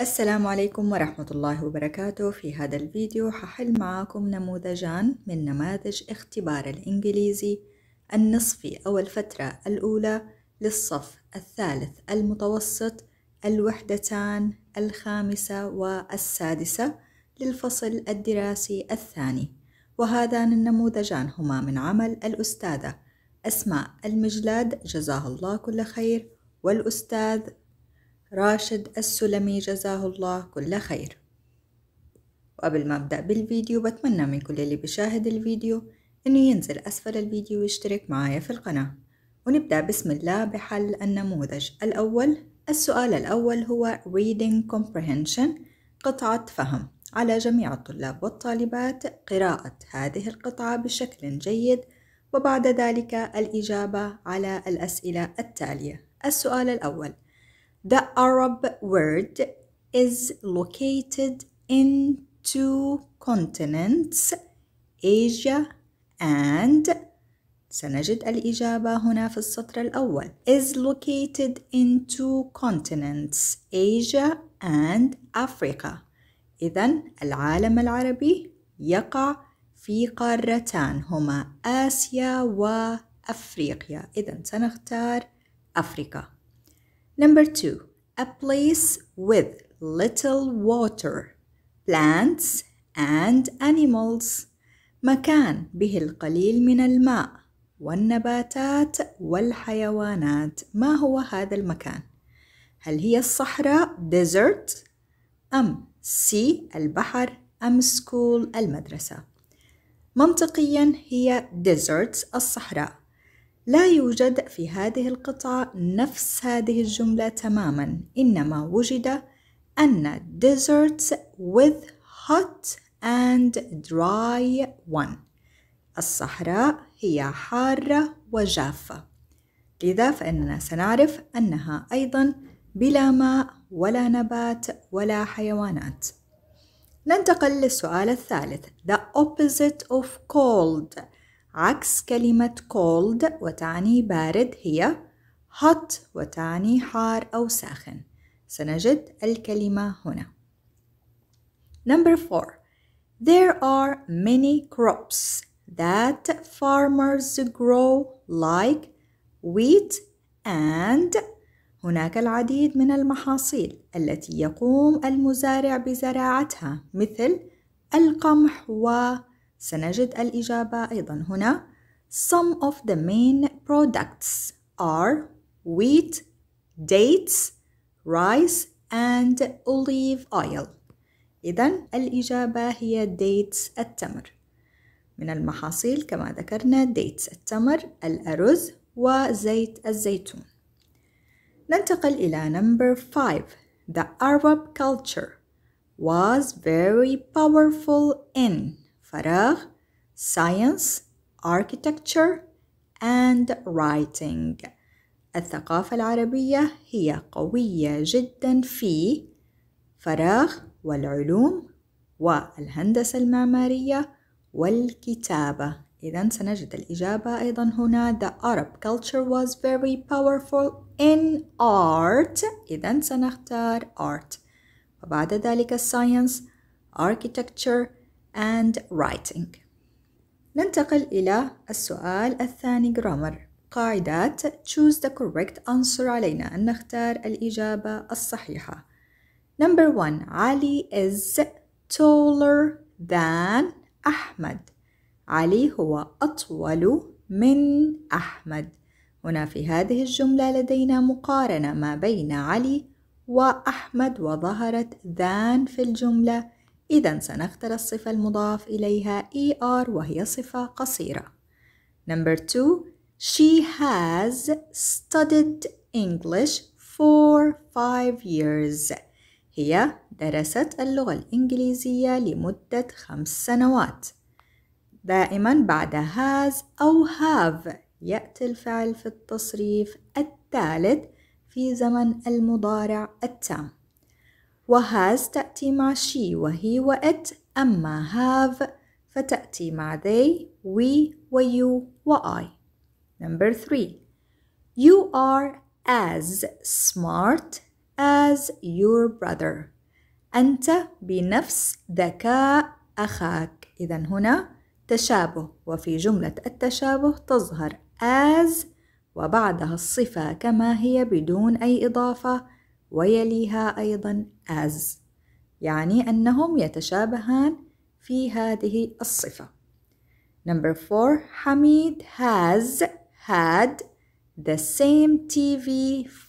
السلام عليكم ورحمة الله وبركاته في هذا الفيديو ححل معاكم نموذجان من نماذج اختبار الإنجليزي النصفي أو الفترة الأولى للصف الثالث المتوسط الوحدتان الخامسة والسادسة للفصل الدراسي الثاني وهذان النموذجان هما من عمل الأستاذة أسماء المجلاد جزاها الله كل خير والأستاذ راشد السلمي جزاه الله كل خير وقبل ما أبدأ بالفيديو بتمنى من كل اللي بيشاهد الفيديو إنه ينزل أسفل الفيديو ويشترك معايا في القناة ونبدأ بسم الله بحل النموذج الأول السؤال الأول هو Reading Comprehension قطعة فهم على جميع الطلاب والطالبات قراءة هذه القطعة بشكل جيد وبعد ذلك الإجابة على الأسئلة التالية السؤال الأول The Arab word is located in two continents Asia and سنجد الإجابة هنا في السطر الأول is located in two continents Asia and Africa إذا العالم العربي يقع في قارتان هما آسيا وأفريقيا إذا سنختار أفريقيا Number two, a place with little water, plants and animals. مكان به القليل من الماء والنباتات والحيوانات. ما هو هذا المكان؟ هل هي الصحراء desert أم سي البحر أم سكول المدرسة؟ منطقيا هي deserts الصحراء لا يوجد في هذه القطعة نفس هذه الجملة تماما إنما وجد أن desserts with hot and dry one الصحراء هي حارة وجافة لذا فإننا سنعرف أنها أيضا بلا ماء ولا نبات ولا حيوانات ننتقل للسؤال الثالث The opposite of cold عكس كلمة cold وتعني بارد هي hot وتعني حار أو ساخن سنجد الكلمة هنا Number four There are many crops that farmers grow like wheat and هناك العديد من المحاصيل التي يقوم المزارع بزراعتها مثل القمح و سنجد الإجابة أيضا هنا Some of the main products are wheat, dates, rice and olive oil إذا الإجابة هي dates التمر من المحاصيل كما ذكرنا dates التمر الأرز وزيت الزيتون ننتقل إلى number 5 The Arab culture was very powerful in فراغ science architecture and writing الثقافة العربية هي قوية جدا في فراغ والعلوم والهندسة المعمارية والكتابة إذا سنجد الإجابة أيضا هنا The Arab culture was very powerful in art إذا سنختار art وبعد ذلك science architecture and writing ننتقل إلى السؤال الثاني grammar قاعدات choose the correct answer علينا أن نختار الإجابة الصحيحة Number one علي is taller than أحمد علي هو أطول من أحمد هنا في هذه الجملة لدينا مقارنة ما بين علي وأحمد وظهرت than في الجملة إذا سنختار الصفة المضاف إليها ER وهي صفة قصيرة. Number two, she has studied English for five years. هي درست اللغة الإنجليزية لمدة خمس سنوات. دائما بعد has أو have يأتي الفعل في التصريف الثالث في زمن المضارع التام. وهاز تأتي مع she وهي وات أما have فتأتي مع they we ويو وآي Number three You are as smart as your brother أنت بنفس ذكاء أخاك إذا هنا تشابه وفي جملة التشابه تظهر as وبعدها الصفة كما هي بدون أي إضافة ويليها أيضا as يعني أنهم يتشابهان في هذه الصفة Number four حميد has had the same TV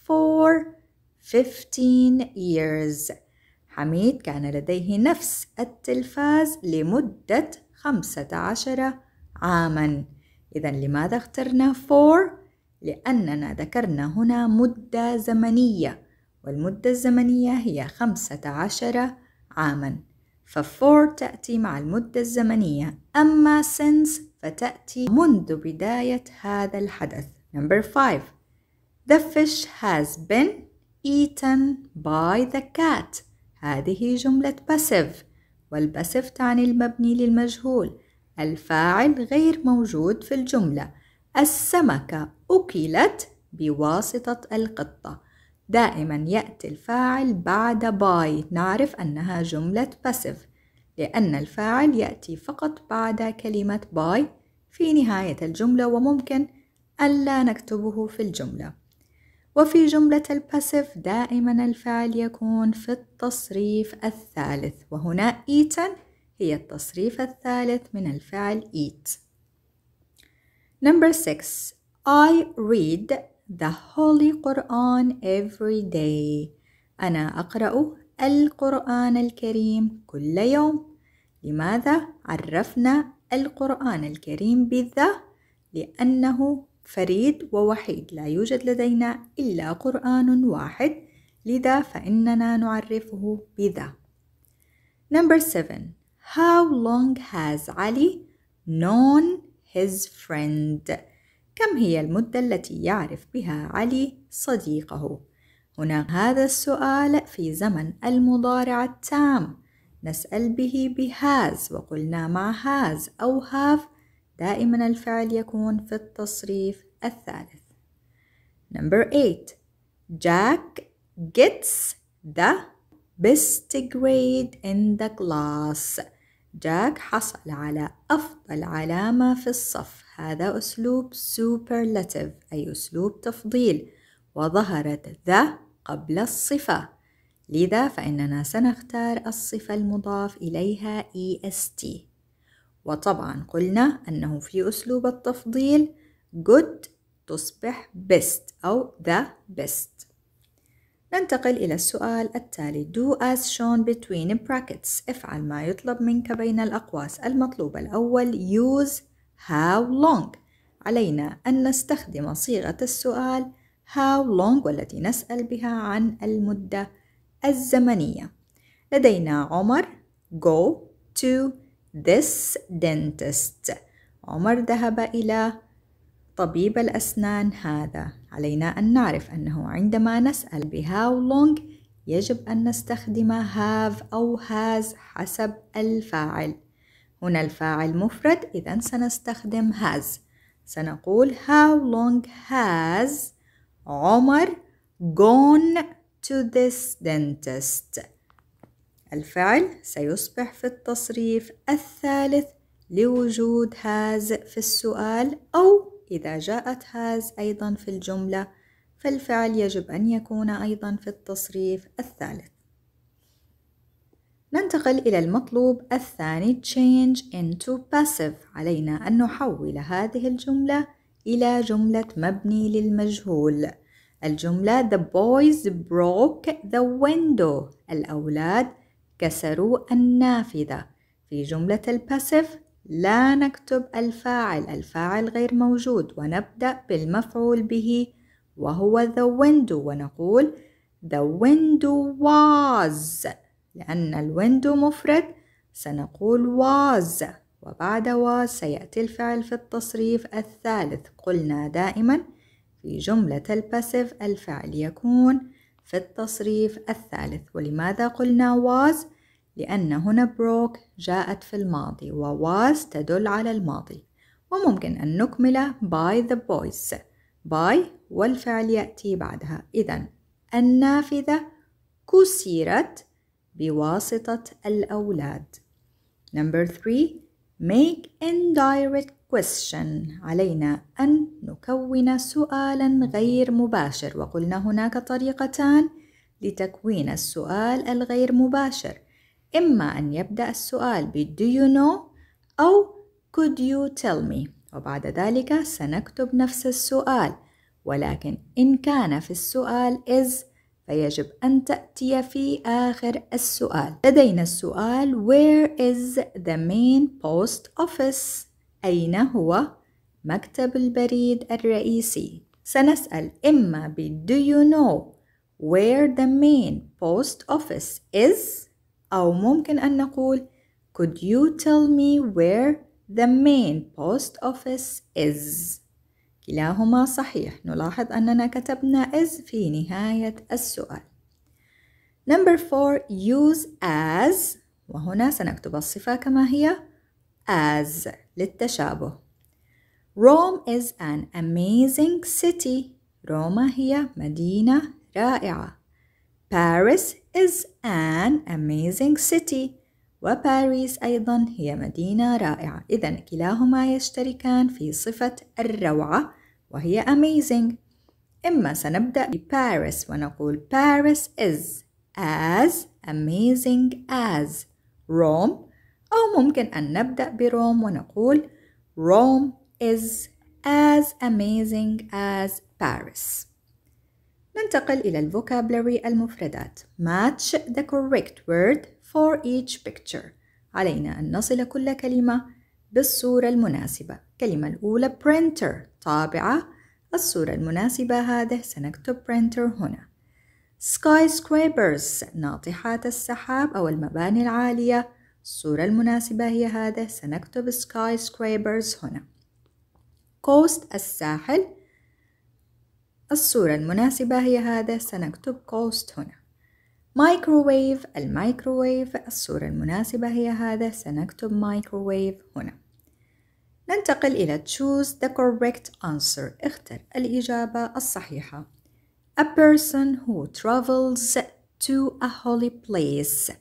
for 15 years حميد كان لديه نفس التلفاز لمدة 15 عاما إذا لماذا اخترنا for؟ لأننا ذكرنا هنا مدة زمنية والمدة الزمنية هي خمسة عشر عامًا ففور تأتي مع المدة الزمنية أما since فتأتي منذ بداية هذا الحدث Number 5 The fish has been eaten by the cat هذه جملة passive والباسف تعني المبني للمجهول الفاعل غير موجود في الجملة السمكة أكلت بواسطة القطة دائما يأتي الفاعل بعد باي نعرف أنها جملة باسيف لأن الفاعل يأتي فقط بعد كلمة باي في نهاية الجملة وممكن ألا نكتبه في الجملة وفي جملة الباسيف دائما الفعل يكون في التصريف الثالث وهنا إيتن هي التصريف الثالث من الفعل eat. Number 6 I read the Holy Quran every day. أنا أقرأ القرآن الكريم كل يوم. لماذا عرفنا القرآن الكريم بالذا؟ لأنه فريد ووحيد، لا يوجد لدينا إلا قرآن واحد، لذا فإننا نعرفه بذا. Number 7 How long has Ali known his friend? كم هي المدة التي يعرف بها علي صديقه؟ هنا هذا السؤال في زمن المضارع التام نسأل به بهاز وقلنا مع هاز أو هاف دائما الفعل يكون في التصريف الثالث Number 8 Jack gets the best grade in the class جاك حصل على أفضل علامة في الصف هذا أسلوب superlative أي أسلوب تفضيل وظهرت ذا قبل الصفة لذا فإننا سنختار الصفة المضاف إليها est وطبعا قلنا أنه في أسلوب التفضيل good تصبح best أو the best ننتقل إلى السؤال التالي do as shown between brackets افعل ما يطلب منك بين الأقواس المطلوب الأول use how long علينا أن نستخدم صيغة السؤال how long والتي نسأل بها عن المدة الزمنية لدينا عمر go to this dentist عمر ذهب إلى طبيب الأسنان هذا علينا أن نعرف أنه عندما نسأل ب how long يجب أن نستخدم have أو has حسب الفاعل هنا الفاعل مفرد إذا سنستخدم has سنقول how long has عمر gone to this dentist الفعل سيصبح في التصريف الثالث لوجود has في السؤال أو إذا جاءت has أيضا في الجملة فالفعل يجب أن يكون أيضا في التصريف الثالث ننتقل إلى المطلوب الثاني change into passive علينا أن نحول هذه الجملة إلى جملة مبني للمجهول الجملة the boys broke the window الأولاد كسروا النافذة في جملة الباسف لا نكتب الفاعل الفاعل غير موجود ونبدأ بالمفعول به وهو the window ونقول the window was لأن الويندو مفرد سنقول واز وبعد واز سيأتي الفعل في التصريف الثالث قلنا دائما في جملة الباسيف الفعل يكون في التصريف الثالث ولماذا قلنا واز؟ لأن هنا بروك جاءت في الماضي وواز تدل على الماضي وممكن أن نكمل by the boys by والفعل يأتي بعدها إذا النافذة كسرت بواسطة الأولاد. Number three make indirect question علينا أن نكون سؤالا غير مباشر وقلنا هناك طريقتان لتكوين السؤال الغير مباشر إما أن يبدأ السؤال ب do you know أو could you tell me وبعد ذلك سنكتب نفس السؤال ولكن إن كان في السؤال is فيجب أن تأتي في آخر السؤال لدينا السؤال Where is the main post office؟ أين هو مكتب البريد الرئيسي؟ سنسأل إما ب Do you know where the main post office is؟ أو ممكن أن نقول Could you tell me where the main post office is? كلاهما صحيح نلاحظ أننا كتبنا is في نهاية السؤال Number four use as وهنا سنكتب الصفة كما هي as للتشابه Rome is an amazing city روما هي مدينة رائعة Paris is an amazing city وباريس أيضا هي مدينة رائعة إذا كلاهما يشتركان في صفة الروعة وهي amazing إما سنبدأ بباريس ونقول Paris is as amazing as Rome أو ممكن أن نبدأ بروم ونقول Rome is as amazing as Paris ننتقل إلى الفوكابلري المفردات Match the correct word for each picture علينا أن نصل كل كلمة بالصورة المناسبة كلمة الأولى printer طابعة الصورة المناسبة هذه سنكتب printer هنا skyscrapers ناطحات السحاب أو المباني العالية الصورة المناسبة هي هذه سنكتب skyscrapers هنا coast الساحل الصورة المناسبة هي هذه سنكتب coast هنا مايكروويف المايكروويف الصورة المناسبة هي هذا سنكتب مايكروويف هنا ننتقل إلى choose the correct answer اختر الإجابة الصحيحة A person who travels to a holy place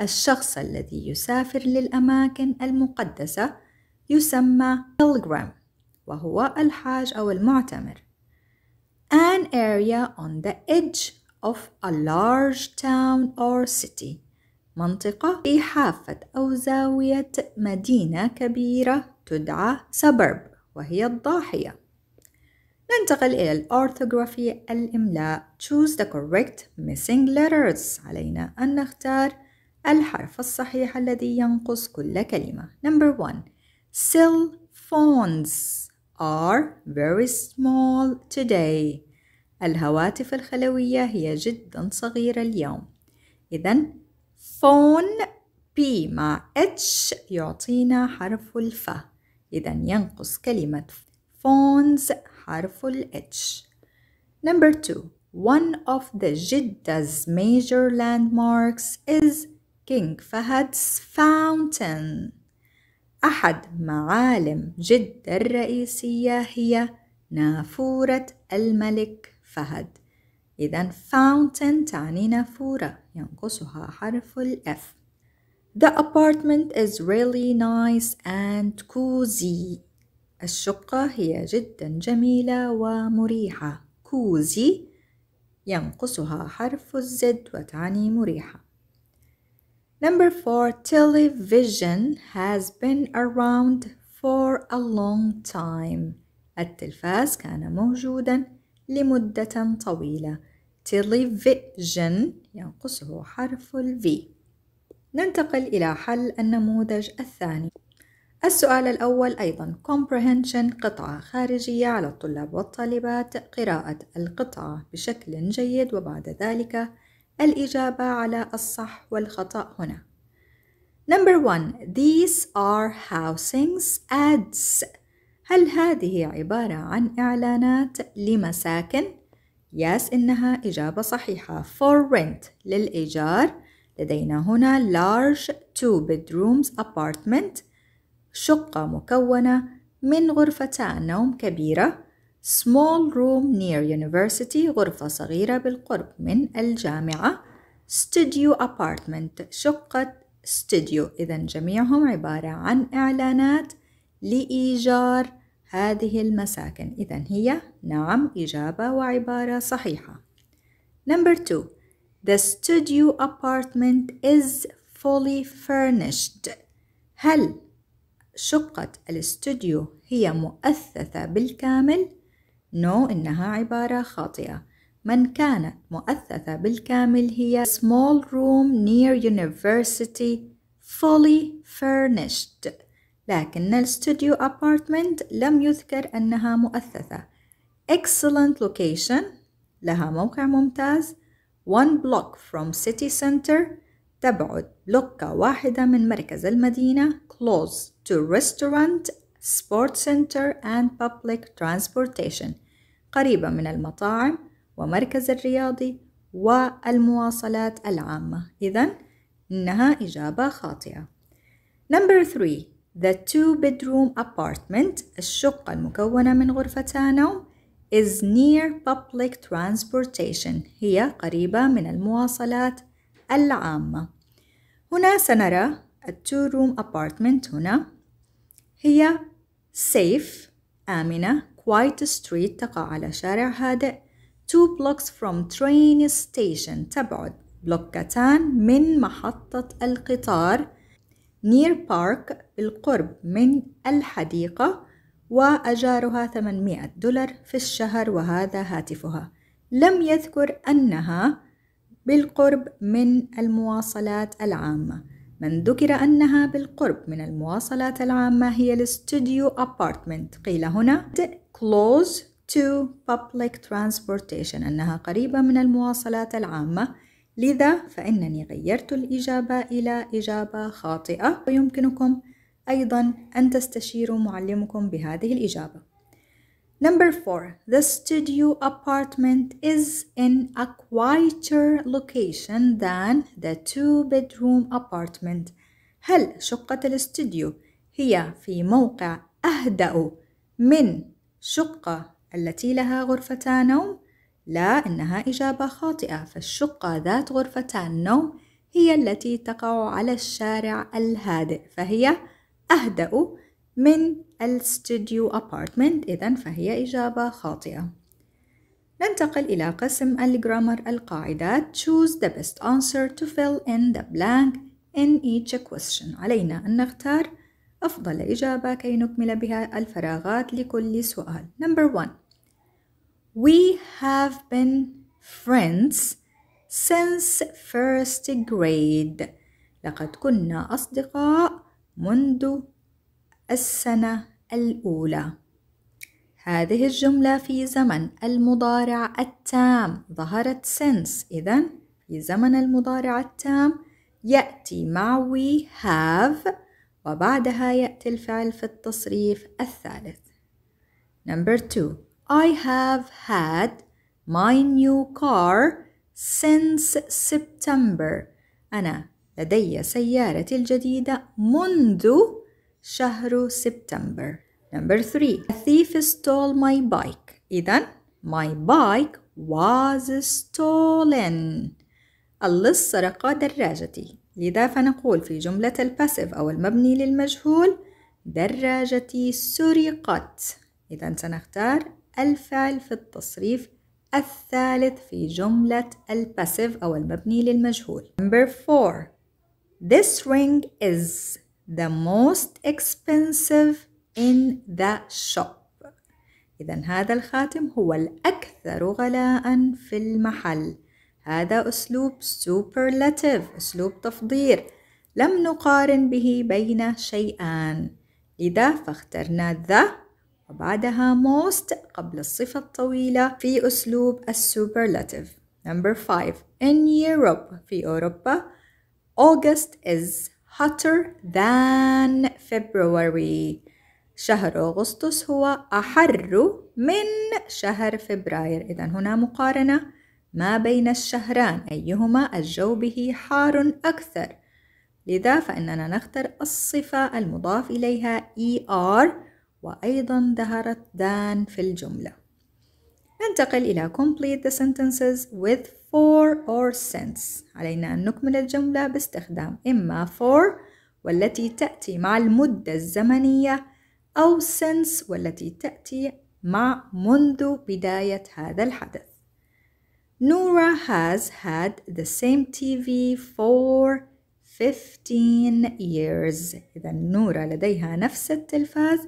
الشخص الذي يسافر للأماكن المقدسة يسمى pilgrim وهو الحاج أو المعتمر An area on the edge of a large town or city منطقة في حافة أو زاوية مدينة كبيرة تدعى suburb وهي الضاحية ننتقل إلى الأورثوغرافي الإملاء choose the correct missing letters علينا أن نختار الحرف الصحيح الذي ينقص كل كلمة number one cell phones are very small today الهواتف الخلوية هي جدا صغيرة اليوم إذا فون بي مع اتش يعطينا حرف الف إذا ينقص كلمة فونز حرف ال H. Number two, one of the Jeddah's major landmarks is King Fahad's Fountain. أحد معالم جدة الرئيسية هي نافورة الملك فهد إذا fountain تعني نافورة ينقصها حرف الإف The apartment is really nice and cozy الشقة هي جدا جميلة ومريحة cozy ينقصها حرف الزد وتعني مريحة Number four, television has been around for a long time. التلفاز كان موجوداً لمدة طويلة television ينقصه حرف الفي ننتقل إلى حل النموذج الثاني السؤال الأول أيضا comprehension قطعة خارجية على الطلاب والطالبات قراءة القطعة بشكل جيد وبعد ذلك الإجابة على الصح والخطأ هنا Number one, these are housings ads هل هذه عبارة عن إعلانات لمساكن؟ Yes إنها إجابة صحيحة for rent للإيجار لدينا هنا large two bedrooms apartment شقة مكونة من غرفتان نوم كبيرة small room near university غرفة صغيرة بالقرب من الجامعة studio apartment شقة استوديو إذا جميعهم عبارة عن إعلانات لإيجار هذه المساكن إذا هي نعم إجابة وعبارة صحيحة Number two The studio apartment is fully furnished هل شقة الاستوديو هي مؤثثة بالكامل؟ No إنها عبارة خاطئة من كانت مؤثثة بالكامل هي small room near university fully furnished لكن الستوديو أبارتمنت لم يذكر أنها مؤثثة excellent location لها موقع ممتاز one block from city center تبعد بلوكة واحدة من مركز المدينة close to restaurant sport center and public transportation قريبة من المطاعم ومركز الرياضي والمواصلات العامة إذا إنها إجابة خاطئة Number 3 The two-bedroom apartment الشقة المكونة من غرفتان نوم is near public transportation هي قريبة من المواصلات العامة هنا سنرى a two-room apartment هنا هي safe آمنة quiet street تقع على شارع هادئ two blocks from train station تبعد بلوكتان من محطة القطار نير بارك بالقرب من الحديقة وأجارها 800 دولار في الشهر وهذا هاتفها لم يذكر أنها بالقرب من المواصلات العامة من ذكر أنها بالقرب من المواصلات العامة هي الاستوديو أبارتمنت قيل هنا close to public transportation أنها قريبة من المواصلات العامة لذا فإنني غيرت الإجابة إلى إجابة خاطئة ويمكنكم أيضا أن تستشيروا معلمكم بهذه الإجابة Number four, the studio apartment is in a quieter location than the two-bedroom apartment. هل شقة الاستوديو هي في موقع أهدأ من شقة التي لها غرفتان نوم؟ لا إنها إجابة خاطئة فالشقة ذات غرفتان النوم هي التي تقع على الشارع الهادئ فهي أهدأ من الستوديو أبارتمنت إذا فهي إجابة خاطئة ننتقل إلى قسم الجرامر القاعدات choose the best answer to fill in the blank in each question علينا أن نختار أفضل إجابة كي نكمل بها الفراغات لكل سؤال number one We have been friends since first grade. لقد كنا أصدقاء منذ السنة الأولى. هذه الجملة في زمن المضارع التام ظهرت since إذا في زمن المضارع التام يأتي مع we have وبعدها يأتي الفعل في التصريف الثالث. Number two I have had my new car since September أنا لدي سيارتي الجديدة منذ شهر سبتمبر Number three A thief stole my bike إذن my bike was stolen اللص سرق دراجتي لذا فنقول في جملة الباسيف أو المبني للمجهول دراجتي سرقت إذن سنختار الفعل في التصريف الثالث في جملة الباسيف أو المبني للمجهول. Number four. This ring is the most expensive in the shop. إذا هذا الخاتم هو الأكثر غلاء في المحل. هذا أسلوب superlative أسلوب تفضيل لم نقارن به بين شيئان لذا فاخترنا the وبعدها most قبل الصفة الطويلة في أسلوب السوبرلاتيف Number 5 In Europe في أوروبا August is hotter than February شهر أغسطس هو أحر من شهر فبراير إذا هنا مقارنة ما بين الشهران أيهما الجو به حار أكثر لذا فإننا نختار الصفة المضاف إليها ER وأيضا ظهرت than في الجملة ننتقل إلى complete the sentences with for or since علينا أن نكمل الجملة باستخدام إما for والتي تأتي مع المدة الزمنية أو since والتي تأتي مع منذ بداية هذا الحدث Nora has had the same TV for 15 years إذا نورا لديها نفس التلفاز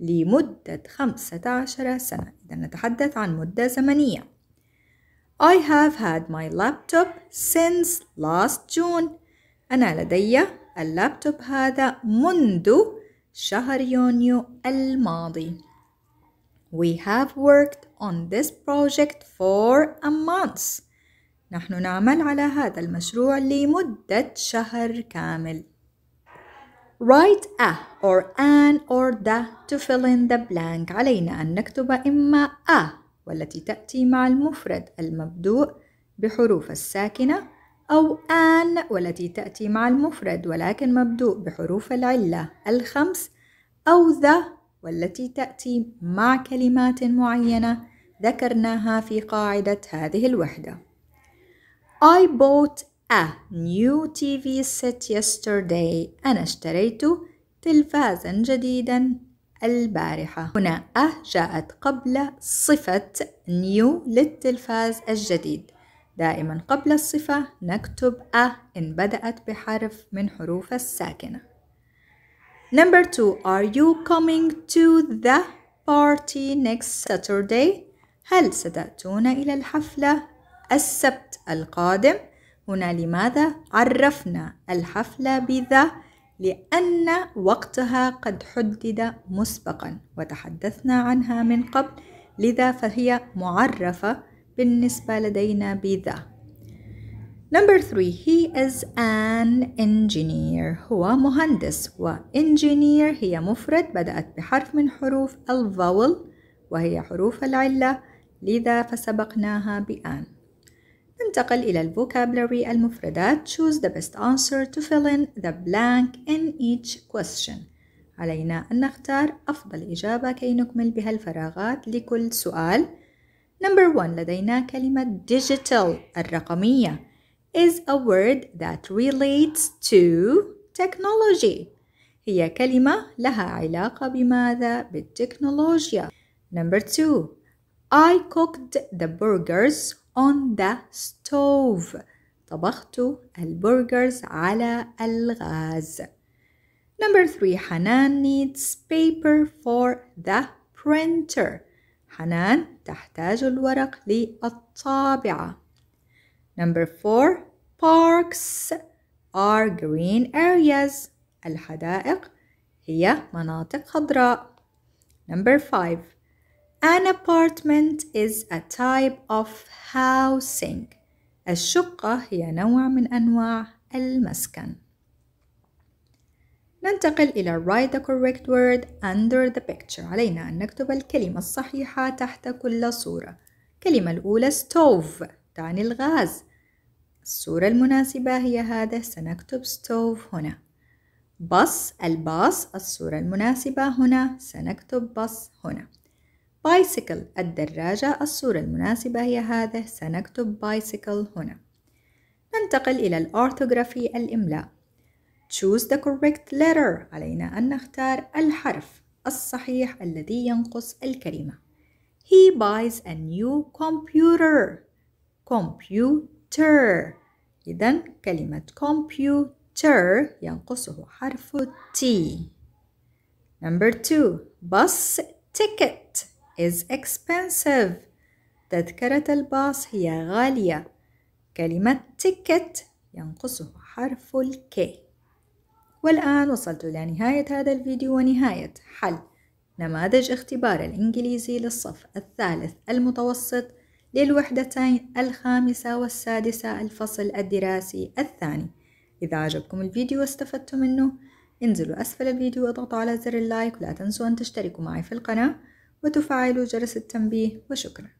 لمدة 15 سنة إذا نتحدث عن مدة زمنية I have had my laptop since last June أنا لدي اللابتوب هذا منذ شهر يونيو الماضي We have worked on this project for a month. نحن نعمل على هذا المشروع لمدة شهر كامل. write a or an or the to fill in the blank علينا أن نكتب إما a والتي تأتي مع المفرد المبدوء بحروف الساكنة أو an والتي تأتي مع المفرد ولكن مبدوء بحروف العلة الخمس أو the والتي تأتي مع كلمات معينة ذكرناها في قاعدة هذه الوحدة I bought A آه، new TV set yesterday. أنا اشتريت تلفازا جديدا البارحة. هنا أ آه، جاءت قبل صفة new للتلفاز الجديد. دائما قبل الصفة نكتب أ آه، إن بدأت بحرف من حروف الساكنة. Number two, are you coming to the party next Saturday? هل ستأتون إلى الحفلة السبت القادم؟ هنا لماذا عرفنا الحفلة بذا لأن وقتها قد حدد مسبقا وتحدثنا عنها من قبل لذا فهي معرفة بالنسبة لدينا بذا Number three, he is an engineer. هو مهندس و engineer هي مفرد بدأت بحرف من حروف الفاول وهي حروف العلة لذا فسبقناها بآن. ننتقل إلى ال vocabulary المفردات choose the best answer to fill in the blank in each question علينا أن نختار أفضل إجابة كي نكمل بها الفراغات لكل سؤال Number one لدينا كلمة digital الرقمية is a word that relates to technology هي كلمة لها علاقة بماذا؟ بالتكنولوجيا Number two I cooked the burgers on the stove طبخت البرجرز على الغاز Number three, Hanan needs paper for the printer. حنان تحتاج الورق للطابعة. Number four, parks are green areas. الحدائق هي مناطق خضراء. Number five, An apartment is a type of housing. الشقة هي نوع من أنواع المسكن. ننتقل إلى write the correct word under the picture. علينا أن نكتب الكلمة الصحيحة تحت كل صورة. كلمة الأولى stove تعني الغاز. الصورة المناسبة هي هذا سنكتب stove هنا. bus الباص الصورة المناسبة هنا سنكتب bus هنا. بايسيكل الدراجة الصورة المناسبة هي هذه سنكتب بايسيكل هنا ننتقل إلى الأورثوغرافي الإملاء choose the correct letter علينا أن نختار الحرف الصحيح الذي ينقص الكلمة he buys a new computer computer إذا كلمة computer ينقصه حرف T number two bus ticket is expensive تذكرة الباص هي غالية كلمة ticket ينقصه حرف الكي والآن وصلت إلى نهاية هذا الفيديو ونهاية حل نماذج اختبار الإنجليزي للصف الثالث المتوسط للوحدتين الخامسة والسادسة الفصل الدراسي الثاني إذا عجبكم الفيديو واستفدتم منه انزلوا أسفل الفيديو واضغطوا على زر اللايك ولا تنسوا أن تشتركوا معي في القناة وتفعل جرس التنبيه وشكرا